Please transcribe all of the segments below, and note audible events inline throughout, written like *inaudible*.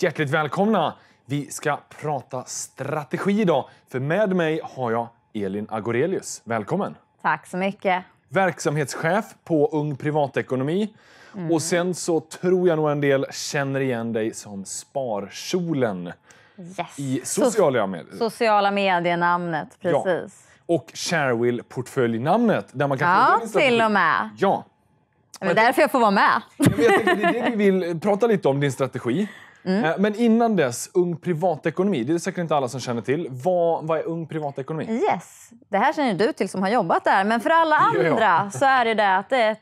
Hjärtligt välkomna! Vi ska prata strategi idag, för med mig har jag Elin Agorelius. Välkommen! Tack så mycket! Verksamhetschef på Ung Privatekonomi. Mm. Och sen så tror jag nog en del känner igen dig som Sparkjolen yes. i sociala medier. Sociala medienamnet, precis. Ja. Och Sharewill-portföljnamnet. ja, till och med. Ja. Det är därför jag får vara med. Jag tänkte, det är det vi vill prata lite om, din strategi. Mm. Eh, men innan dess, Ung privatekonomi. Det är det säkert inte alla som känner till. Vad, vad är Ung privatekonomi? Yes, det här känner du till som har jobbat där. Men för alla *laughs* andra ja. så är det, det att det är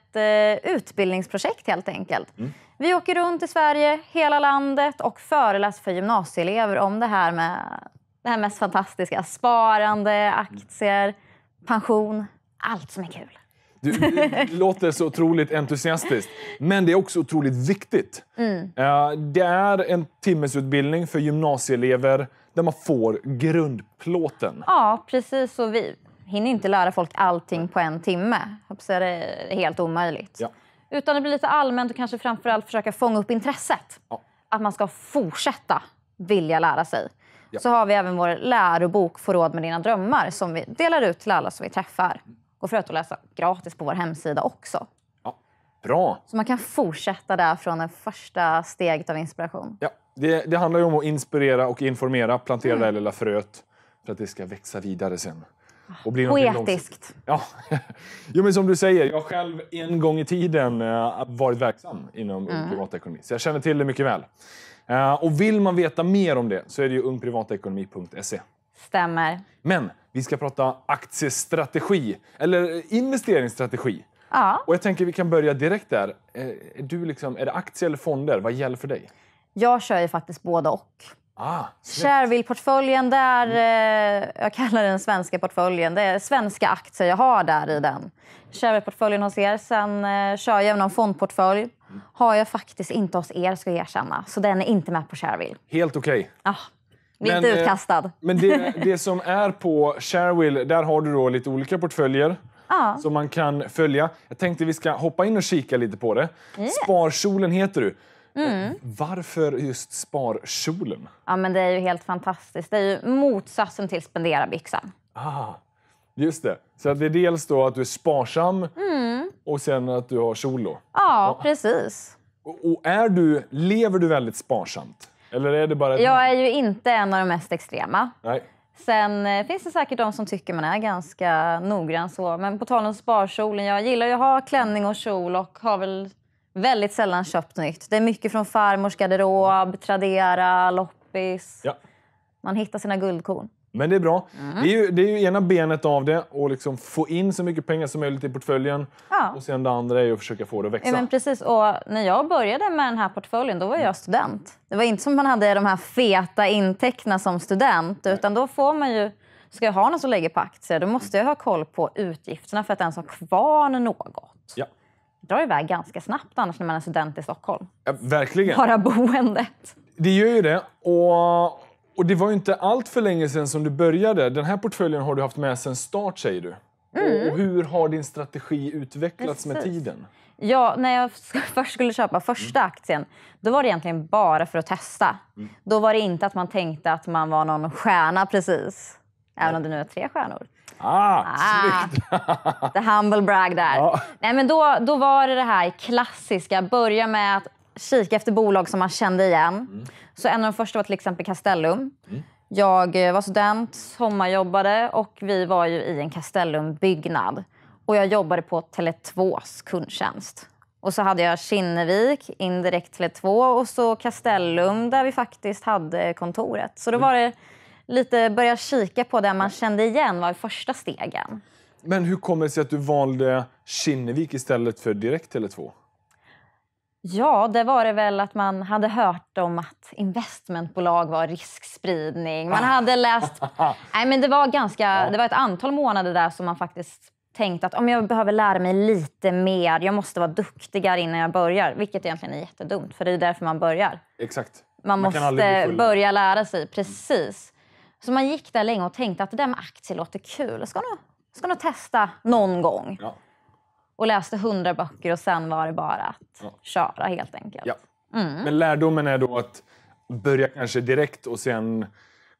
ett eh, utbildningsprojekt helt enkelt. Mm. Vi åker runt i Sverige, hela landet och föreläser för gymnasieelever om det här med det här mest fantastiska. Sparande, aktier, pension, allt som är kul. Du, du *laughs* låter så otroligt entusiastiskt. Men det är också otroligt viktigt. Mm. Eh, det är en timmesutbildning för gymnasieelever där man får grundplåten. Ja, precis. Och vi hinner inte lära folk allting på en timme. Det är helt omöjligt. Ja. Utan det blir lite allmänt och kanske framförallt försöka fånga upp intresset. Ja. Att man ska fortsätta vilja lära sig. Ja. Så har vi även vår lärobok Få råd med dina drömmar som vi delar ut till alla som vi träffar och för att läsa gratis på vår hemsida också. Ja, bra! Så man kan fortsätta där från det första steget av inspiration. Ja, det, det handlar om att inspirera och informera, plantera mm. det lilla fröet för att det ska växa vidare sen. Ah, och bli Poetiskt! Ja. *laughs* jo, men som du säger, jag har själv en gång i tiden eh, varit verksam inom mm. privatekonomi, så jag känner till det mycket väl. Eh, och vill man veta mer om det så är det ju ungprivatekonomi.se. Stämmer. Men vi ska prata aktiestrategi, eller eh, investeringsstrategi. Ja. Och jag tänker att vi kan börja direkt där. Eh, är, du liksom, är det aktier eller fonder? Vad gäller för dig? Jag kör ju faktiskt både och. Ah, Shareville-portföljen, där, mm. eh, jag kallar den svenska portföljen. Det är svenska aktier jag har där i den. Shareville-portföljen hos er. Sen eh, kör jag någon fondportfölj. Mm. Har jag faktiskt inte hos er, ska jag erkänna. Så den är inte med på Shareville. Helt okej. Okay. Ah. Mitt men, eh, utkastad. men det, *laughs* det som är på Sharewill, där har du då lite olika portföljer. Ah. Som man kan följa. Jag tänkte vi ska hoppa in och kika lite på det. Yeah. Sparkjolen heter du. Mm. Eh, varför just sparkjolen? Ja, men det är ju helt fantastiskt. Det är ju motsatsen till spenderarbyxan. Ah, just det. Så det är dels då att du är sparsam mm. och sen att du har kjol. Ja, ja, precis. Och är du, lever du väldigt sparsamt? Eller är det bara... Jag är ju inte en av de mest extrema. Nej. Sen eh, finns det säkert de som tycker man är ganska noggrann. Så. Men på tal om sparkjolen, jag gillar ju att ha klänning och kjol och har väl väldigt sällan köpt nytt. Det är mycket från farmors garderob, Tradera, loppis. Ja. Man hittar sina guldkorn. Men det är bra. Mm. Det, är ju, det är ju ena benet av det, att liksom få in så mycket pengar som möjligt i portföljen. Ja. Och sen det andra är att försöka få det att växa. Ja, men precis. Och när jag började med den här portföljen, då var jag student. Det var inte som man hade de här feta intäkterna som student. Nej. Utan då får man ju... Ska jag ha något som lägger på aktier, då måste jag ha koll på utgifterna för att ens ha kvar något. Ja drar iväg ganska snabbt annars när man är student i Stockholm. Ja, verkligen. Bara boendet. Det gör ju det. Och och det var inte allt för länge sedan som du började. Den här portföljen har du haft med sedan start säger du. Mm. Och hur har din strategi utvecklats Precis. med tiden? Ja, när jag *laughs* först skulle köpa första mm. aktien, då var det egentligen bara för att testa. Mm. Då var det inte att man tänkte att man var någon stjärna precis. Även Nej. om det nu är tre stjärnor. Ah, ah snyggt! The humble brag där. Ja. Nej, men då, då var det det här klassiska, börja med att kika efter bolag som man kände igen. Mm. Så en av de första var till exempel Castellum. Mm. Jag eh, var student, sommarjobbade och vi var ju i en Castellum-byggnad. Och jag jobbade på Tele2s kundtjänst. Och så hade jag Kinnevik, indirekt Tele2 och så Castellum där vi faktiskt hade kontoret. Så då mm. var det lite börja kika på det man kände igen var första stegen. Men hur kommer det sig att du valde Kinnevik istället för direkt Tele2? Ja, det var det väl att man hade hört om att investmentbolag var riskspridning. Man ah. hade läst... *laughs* Nej, men det var, ganska, det var ett antal månader där som man faktiskt tänkte att om jag behöver lära mig lite mer, jag måste vara duktigare innan jag börjar. Vilket egentligen är jättedumt, för det är därför man börjar. Exakt. Man, man måste börja lära sig, precis. Så man gick där länge och tänkte att det där med aktier låter kul. Jag ska nog, ska nog testa någon gång. Ja och läste hundra böcker och sen var det bara att ja. köra helt enkelt. Ja. Mm. Men lärdomen är då att börja kanske direkt och sen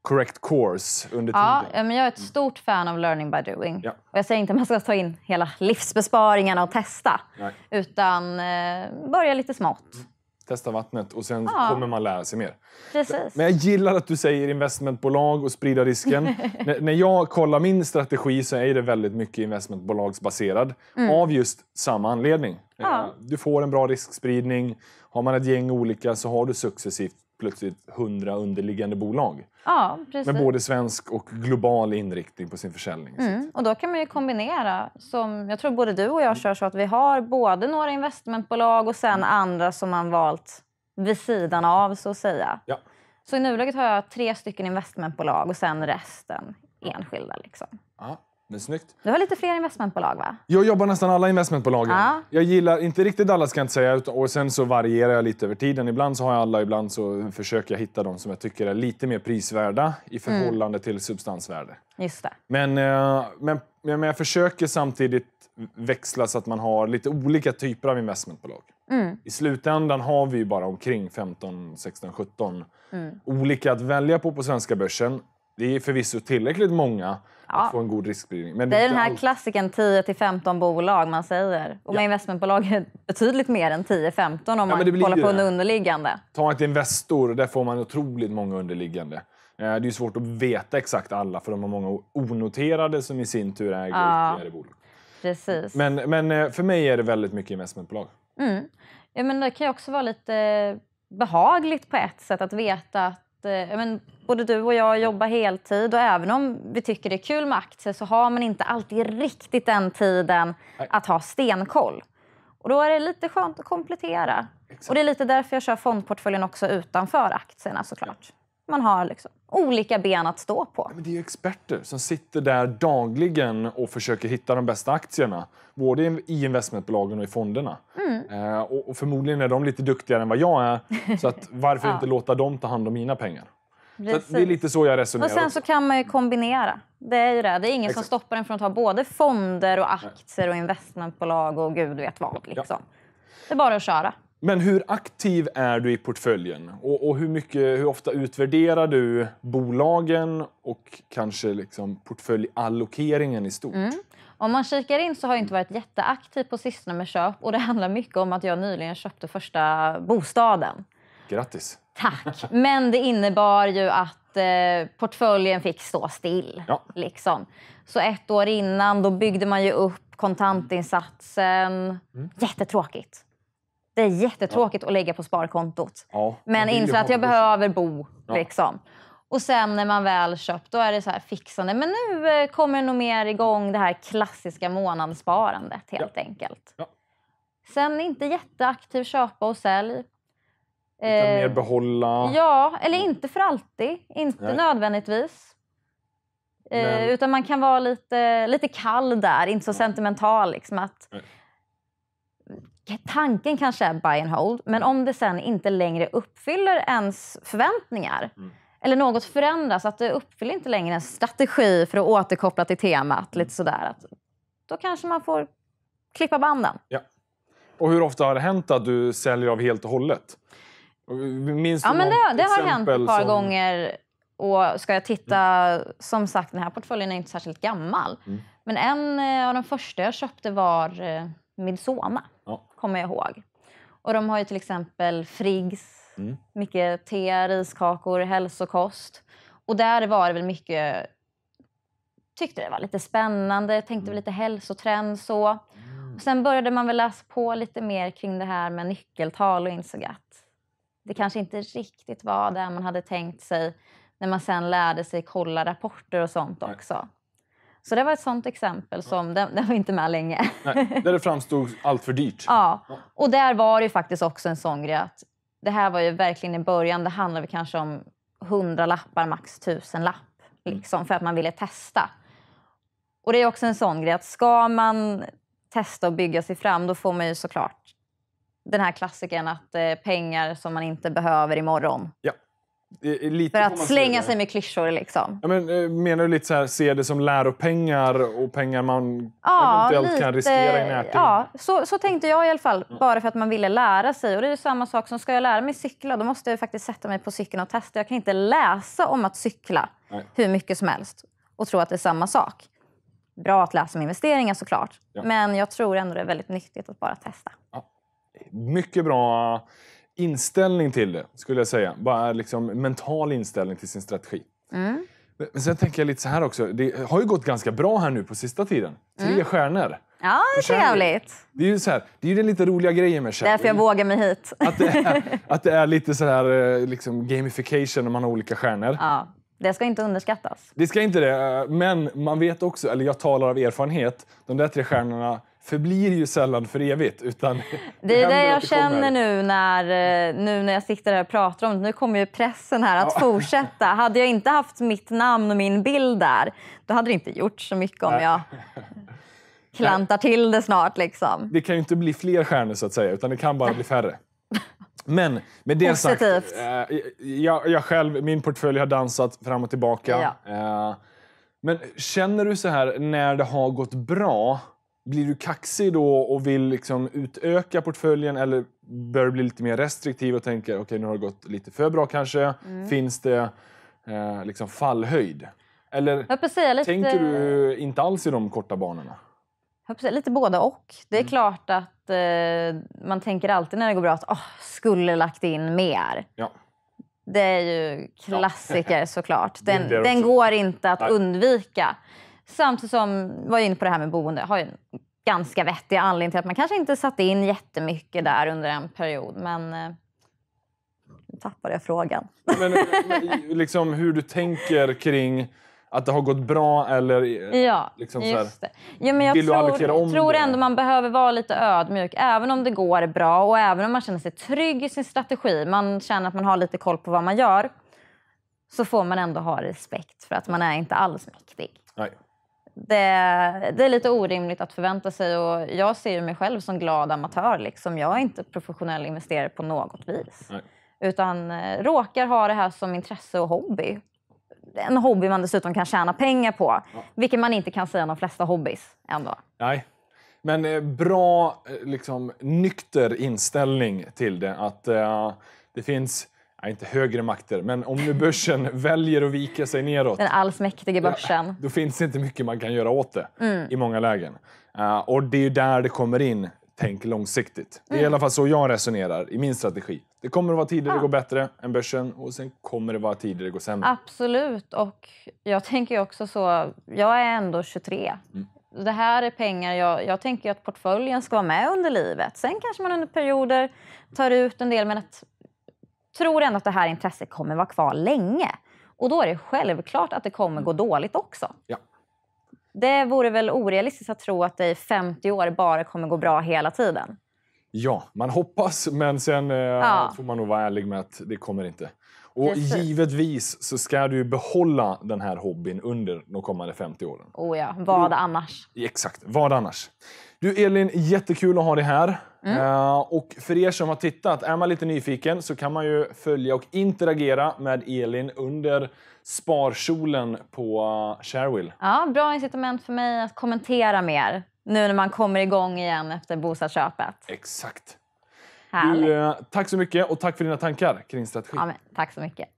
correct course under ja, tiden. Men jag är ett mm. stort fan av learning by doing. Ja. Och jag säger inte att man ska ta in hela livsbesparingarna och testa. Nej. Utan eh, börja lite smått. Mm. Testa vattnet och sen ja. kommer man lära sig mer. Precis. Men jag gillar att du säger investmentbolag och sprida risken. *laughs* när, när jag kollar min strategi så är det väldigt mycket investmentbolagsbaserad mm. av just samma anledning. Ja. Eh, du får en bra riskspridning. Har man ett gäng olika så har du successivt plötsligt hundra underliggande bolag. Ja, precis. Med både svensk och global inriktning på sin försäljning. Mm. Och då kan man ju kombinera. Som jag tror både du och jag kör så att vi har både några investmentbolag och sen mm. andra som man valt vid sidan av så att säga. Ja. Så i nuläget har jag tre stycken investmentbolag och sen resten enskilda. Liksom. Ja. Men snyggt. Du har lite fler investmentbolag va? Jag jobbar nästan alla investmentbolag. Ja. Jag gillar inte riktigt alla ska jag inte säga och sen så varierar jag lite över tiden. Ibland så har jag alla, ibland så försöker jag hitta de som jag tycker är lite mer prisvärda i mm. förhållande mm. till substansvärde. Just det. Men, eh, men, men jag försöker samtidigt växla så att man har lite olika typer av investmentbolag. Mm. I slutändan har vi bara omkring 15, 16, 17 mm. olika att välja på på svenska börsen. Det är förvisso tillräckligt många ja. att få en god riskspridning. Men det, är den här all... klassiken 10-15 bolag man säger. Och ja. investmentbolag är betydligt mer än 10-15 om ja, man kollar på en underliggande. Ta ett Investor, där får man otroligt många underliggande. Eh, det är svårt att veta exakt alla för de har många onoterade som i sin tur äger ja. ytterligare bolag. Precis. Men, men eh, för mig är det väldigt mycket investmentbolag. Mm. Ja, men det kan ju också vara lite behagligt på ett sätt att veta att Eh, men, både du och jag jobbar heltid och även om vi tycker det är kul med aktier så har man inte alltid riktigt den tiden att ha stenkoll. Och då är det lite skönt att komplettera. Exakt. Och det är lite därför jag kör fondportföljen också utanför aktierna såklart. Ja. Man har liksom olika ben att stå på. Men det är ju experter som sitter där dagligen och försöker hitta de bästa aktierna. Både i investmentbolagen och i fonderna. Mm. Eh, och, och, förmodligen är de lite duktigare än vad jag är. *laughs* Så att varför ja. inte låta dem ta hand om mina pengar? det är lite så jag resonerar. Och sen så kan man ju kombinera. Det är ju det. Det är ingen Exakt. som stoppar en från att ha både fonder och aktier och investmentbolag och gud vet vad. Liksom. Ja. Det är bara att köra. Men hur aktiv är du i portföljen? Och, och hur, mycket, hur ofta utvärderar du bolagen och kanske liksom portföljallokeringen i stort? Mm. Om man kikar in så har jag inte varit jätteaktiv på sistone med köp och det handlar mycket om att jag nyligen köpte första bostaden. Grattis! Tack! Men det innebar ju att eh, portföljen fick stå still. Ja. Liksom. Så ett år innan då byggde man ju upp kontantinsatsen. Mm. Jättetråkigt! Det är jättetråkigt ja. att lägga på sparkontot. Ja, men inser att jag behöver bo. Ja. Liksom. Och sen när man väl köpt, då är det så här fixande. Men nu eh, kommer nog mer igång det här klassiska månadssparandet helt ja. enkelt. Ja. Sen inte jätteaktiv köpa och sälj. Utan eh, mer behålla. Ja, eller mm. inte för alltid. Inte Nej. nödvändigtvis. Eh, utan man kan vara lite, lite kall där, inte så sentimental. Liksom, att Nej tanken kanske är buy and hold, men om det sen inte längre uppfyller ens förväntningar mm. eller något förändras, att det uppfyller inte längre en strategi för att återkoppla till temat, lite mm. sådär, då kanske man får klippa banden. Ja. Och hur ofta har det hänt att du säljer av helt och hållet? Minns ja, men det, det har hänt ett par som... gånger. Och ska jag titta, mm. som sagt den här portföljen är inte särskilt gammal. Mm. Men en eh, av de första jag köpte var eh, Midsona ja. kommer jag ihåg. Och de har ju till exempel Friggs, mm. mycket te, riskakor, hälsokost. Och där var det väl mycket, tyckte det var lite spännande, tänkte mm. väl lite hälsotrend så. Mm. Och sen började man väl läsa på lite mer kring det här med nyckeltal och insåg att det kanske inte riktigt var det man hade tänkt sig när man sen lärde sig kolla rapporter och sånt också. Så det var ett sånt exempel som den, den var inte med länge. Nej, där det framstod allt för dyrt. Ja, och där var det ju faktiskt också en sån grej att det här var ju verkligen i början. Det handlade kanske om 100 lappar, max tusen lapp mm. liksom, för att man ville testa. Och det är också en sån grej att ska man testa och bygga sig fram då får man ju såklart den här klassiken att eh, pengar som man inte behöver imorgon. Ja. Eh, eh, lite för att slänga sig med klyschor liksom. Ja, men, eh, menar du lite så här, se det som läropengar och pengar man ja, eventuellt lite, kan riskera i närtid? Ja, så, så tänkte jag i alla fall. Mm. Bara för att man ville lära sig. Och det är samma sak som, ska jag lära mig cykla då måste jag faktiskt sätta mig på cykeln och testa. Jag kan inte läsa om att cykla Nej. hur mycket som helst och tro att det är samma sak. Bra att läsa om investeringar såklart. Ja. Men jag tror ändå det är väldigt nyttigt att bara testa. Ja. Mycket bra inställning till det, skulle jag säga. Bara liksom mental inställning till sin strategi. Mm. Men sen tänker jag lite så här också. Det har ju gått ganska bra här nu på sista tiden. Tre mm. stjärnor. Ja, det är trevligt. Det är ju så här, det är den lite roliga grejen med Shaggy. Därför jag vågar mig hit. Att det är, *laughs* att det är lite så här eh, liksom gamification när man har olika stjärnor. Ja. Det ska inte underskattas. Det ska inte det, eh, men man vet också, eller jag talar av erfarenhet, de där tre stjärnorna förblir ju sällan för evigt. Utan *laughs* det är det jag känner nu när, eh, nu när jag sitter här och pratar om det. Nu kommer ju pressen här att ja. *laughs* fortsätta. Hade jag inte haft mitt namn och min bild där, då hade det inte gjort så mycket om Nej. jag *laughs* klantar Nej. till det snart. Liksom. Det kan ju inte bli fler stjärnor så att säga, utan det kan bara bli färre. Men med det Positivt. sagt, eh, jag, jag, själv, min portfölj har dansat fram och tillbaka. Ja. Eh, men känner du så här när det har gått bra, blir du kaxig då och vill liksom utöka portföljen eller bör du bli lite mer restriktiv och tänker okej okay, nu har det gått lite för bra kanske. Mm. Finns det eh, liksom fallhöjd? Eller säga, lite... tänker du inte alls i de korta banorna? Säga, lite både och. Det är mm. klart att eh, man tänker alltid när det går bra att oh, skulle lagt in mer. Ja. Det är ju klassiker *laughs* ja. såklart. Den, den går inte att Nej. undvika. Samtidigt som, var jag inne på det här med boende, har ju en ganska vettig anledning till att man kanske inte satte in jättemycket där under en period. Men eh, nu tappade jag frågan. Men, men, liksom hur du tänker kring att det har gått bra eller eh, ja, liksom så här, ja, men jag vill tror, du allokera om tror det? ändå man behöver vara lite ödmjuk även om det går bra och även om man känner sig trygg i sin strategi. Man känner att man har lite koll på vad man gör så får man ändå ha respekt för att man är inte alls mäktig. Nej det, det, är lite orimligt att förvänta sig och jag ser ju mig själv som glad amatör. Liksom. Jag är inte professionell investerare på något vis. Nej. Utan eh, råkar ha det här som intresse och hobby. En hobby man dessutom kan tjäna pengar på. Ja. Vilket man inte kan säga om de flesta hobbys ändå. Nej. Men eh, bra eh, liksom, nykter inställning till det. Att uh, det finns ja, inte högre makter, men om nu börsen *laughs* väljer att vika sig neråt. Den allsmäktige börsen. Ja, då finns det inte mycket man kan göra åt det mm. i många lägen. Uh, och det är där det kommer in, tänk långsiktigt. Det är i mm. alla fall så jag resonerar i min strategi. Det kommer att vara tider det går bättre än börsen och sen kommer det vara tider det går sämre. Absolut, och jag tänker också så, jag är ändå 23. Mm det här är pengar jag, jag tänker att portföljen ska vara med under livet. Sen kanske man under perioder tar ut en del men att tror ändå att det här intresset kommer vara kvar länge. Och då är det självklart att det kommer gå mm. dåligt också. Ja. Det vore väl orealistiskt att tro att det i 50 år bara kommer gå bra hela tiden? Ja, man hoppas, men sen eh, ja. får man nog vara ärlig med att det kommer inte. Och Precis. givetvis så ska du behålla den här hobbyn under de kommande 50 åren. Oh ja, vad annars? Exakt, vad annars? Du Elin, jättekul att ha dig här. Mm. Eh, och för er som har tittat, är man lite nyfiken så kan man ju följa och interagera med Elin under sparkjolen på eh, Sharewill. Ja, bra incitament för mig att kommentera mer nu när man kommer igång igen efter bostadsköpet. Exakt. Du, eh, tack så mycket och tack för dina tankar kring strategi. Ja, men, tack så mycket.